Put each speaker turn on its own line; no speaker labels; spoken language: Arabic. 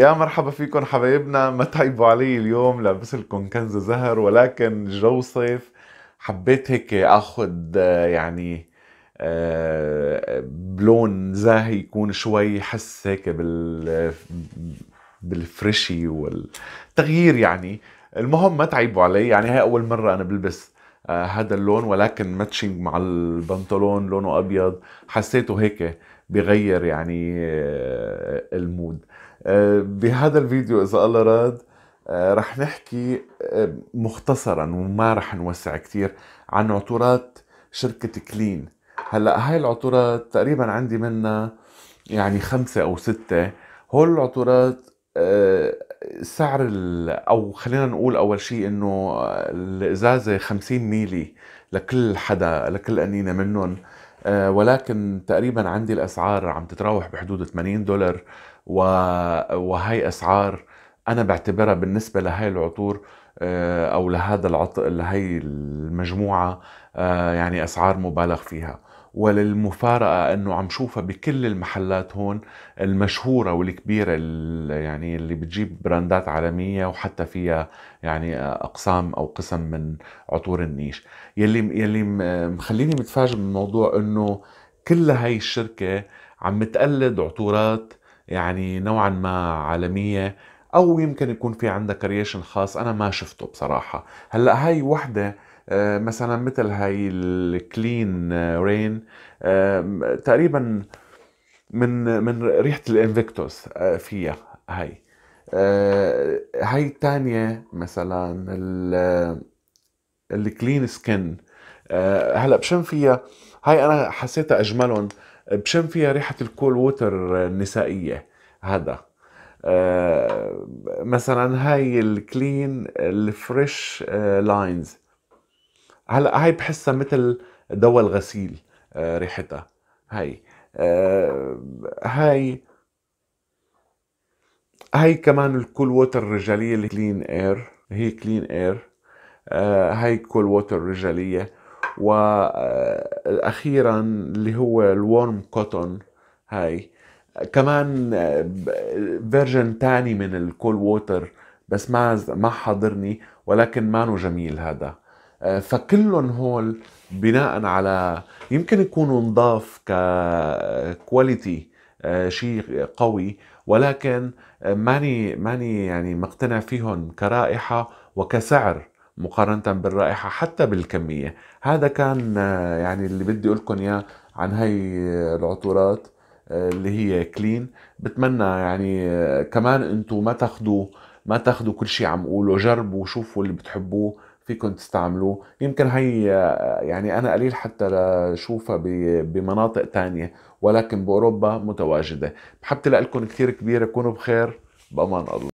يا مرحبا فيكم حبايبنا ما تعبوا علي اليوم لابس لكم كنز زهر ولكن جو صيف حبيت هيك اخذ يعني بلون آه، زاهي يكون شوي حس هيك بال بالفريشي والتغيير يعني المهم ما تعيبوا علي يعني هي اول مره انا بلبس آه، هذا اللون ولكن ماتشنج مع البنطلون لونه ابيض حسيته هيك بغير يعني آه، المود آه، بهذا الفيديو اذا الله راد رح نحكي مختصرا وما رح نوسع كثير عن عطورات شركة كلين هلا هاي العطورات تقريبا عندي منها يعني خمسة أو ستة هول العطورات سعر او خلينا نقول اول شيء انه الازازه 50 ميلي لكل حدا لكل قنينه منهم آه، ولكن تقريبا عندي الاسعار عم تتراوح بحدود 80 دولار وهي اسعار انا بعتبرها بالنسبه لهي العطور آه، او لهذا العطر لهي المجموعه آه، يعني اسعار مبالغ فيها وللمفارقة انه عم شوفها بكل المحلات هون المشهورة والكبيرة اللي يعني اللي بتجيب براندات عالمية وحتى فيها يعني اقسام او قسم من عطور النيش يلي يلي مخليني متفاجئ من الموضوع انه كل هاي الشركة عم تقلد عطورات يعني نوعا ما عالمية او يمكن يكون في عندها كرييشن خاص انا ما شفته بصراحة هلا هاي وحدة آه، مثلا مثل هاي الكلين رين آه، آه، تقريبا من من ريحه الانفكتوس فيها هاي هاي الثانيه مثلا الكلين سكن هلا بشم فيها هاي انا حسيتها اجملهم بشم فيها ريحه الكول ووتر النسائيه هذا مثلا هاي الكلين الفريش لاينز هلا هاي بحسها مثل دواء الغسيل آه، ريحتها هاي آه، هاي هاي كمان الكول ووتر الرجاليه الكلين اير هي كلين اير آه، هاي كول ووتر الرجاليه واخيرا اللي هو الورم كوتون هاي كمان فيرجن تاني من الكول ووتر بس ما ما حاضرني ولكن مانو جميل هذا فكلهم هول بناء على يمكن يكونوا نضاف ككواليتي آه، شيء قوي ولكن آه، ماني ماني يعني مقتنع فيهم كرائحه وكسعر مقارنه بالرائحه حتى بالكميه هذا كان آه، يعني اللي بدي اقول لكم اياه عن هي العطورات اللي هي كلين بتمنى يعني كمان انتم ما تاخذوا ما تاخذوا كل شيء عم قوله جربوا وشوفوا اللي بتحبوه فيكم تستعملوه يمكن هي يعني أنا قليل حتى لشوفها بمناطق تانية ولكن بأوروبا متواجدة محبتي لكم كثير كبيرة كونوا بخير بأمان الله